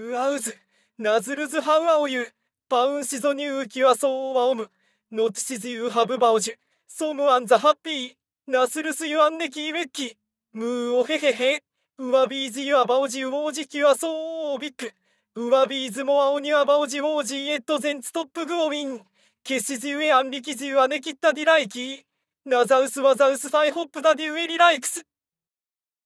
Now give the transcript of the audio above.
ウアウズ、ナズルズハウアオユパウンシゾニュウキュアソウワオム、ノチシズユーハブバオジュ、ソムアンザハッピー、ナスルスユアンネキーウェッキ、ムーオヘヘヘ、ウワビーズユアバオジウオージキュアソウビック、ウワビーズモアオニュアバオジウオージエットゼンツトップグオウィン、ケシズユエアンリキズユアネキッタディライキー、ナザウスワザウスファイホップダディウエリライクス。